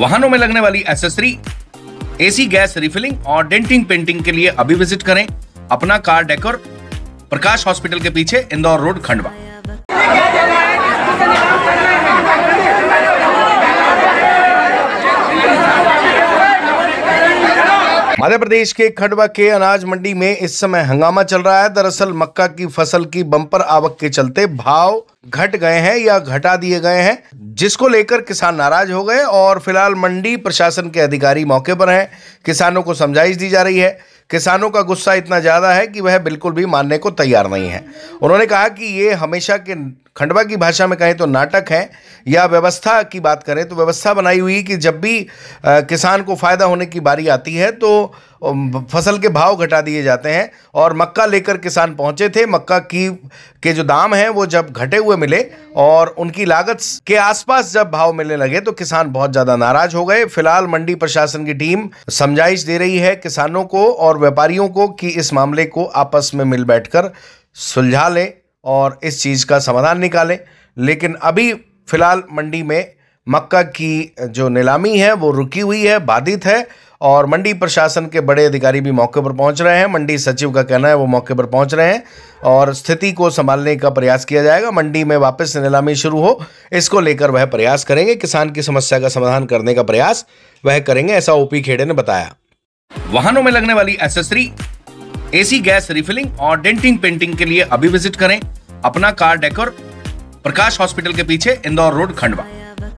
वाहनों में लगने वाली एसेसरी एसी गैस रिफिलिंग और डेंटिंग पेंटिंग के लिए अभी विजिट करें अपना कार डेकोर प्रकाश हॉस्पिटल के पीछे इंदौर रोड खंडवा मध्य प्रदेश के खंडवा के अनाज मंडी में इस समय हंगामा चल रहा है दरअसल मक्का की फसल की बम्पर आवक के चलते भाव घट गए हैं या घटा दिए गए हैं जिसको लेकर किसान नाराज हो गए और फिलहाल मंडी प्रशासन के अधिकारी मौके पर हैं किसानों को समझाइश दी जा रही है किसानों का गुस्सा इतना ज़्यादा है कि वह बिल्कुल भी मानने को तैयार नहीं है उन्होंने कहा कि ये हमेशा के खंडवा की भाषा में कहें तो नाटक है या व्यवस्था की बात करें तो व्यवस्था बनाई हुई कि जब भी किसान को फ़ायदा होने की बारी आती है तो फसल के भाव घटा दिए जाते हैं और मक्का लेकर किसान पहुंचे थे मक्का की के जो दाम हैं वो जब घटे हुए मिले और उनकी लागत के आसपास जब भाव मिलने लगे तो किसान बहुत ज़्यादा नाराज हो गए फिलहाल मंडी प्रशासन की टीम समझाइश दे रही है किसानों को और व्यापारियों को कि इस मामले को आपस में मिल बैठ सुलझा लें और इस चीज़ का समाधान निकालें लेकिन अभी फ़िलहाल मंडी में मक्का की जो नीलामी है वो रुकी हुई है बाधित है और मंडी प्रशासन के बड़े अधिकारी भी मौके पर पहुंच रहे हैं मंडी सचिव का कहना है वो मौके पर पहुंच रहे हैं और स्थिति को संभालने का प्रयास किया जाएगा मंडी में वापस नीलामी शुरू हो इसको लेकर वह प्रयास करेंगे किसान की समस्या का समाधान करने का प्रयास वह करेंगे ऐसा ओपी खेड़े ने बताया वाहनों में लगने वाली एसेसरी एसी गैस रिफिलिंग और डेंटिंग पेंटिंग के लिए अभी विजिट करें अपना कार डेकोर प्रकाश हॉस्पिटल के पीछे इंदौर रोड खंडवा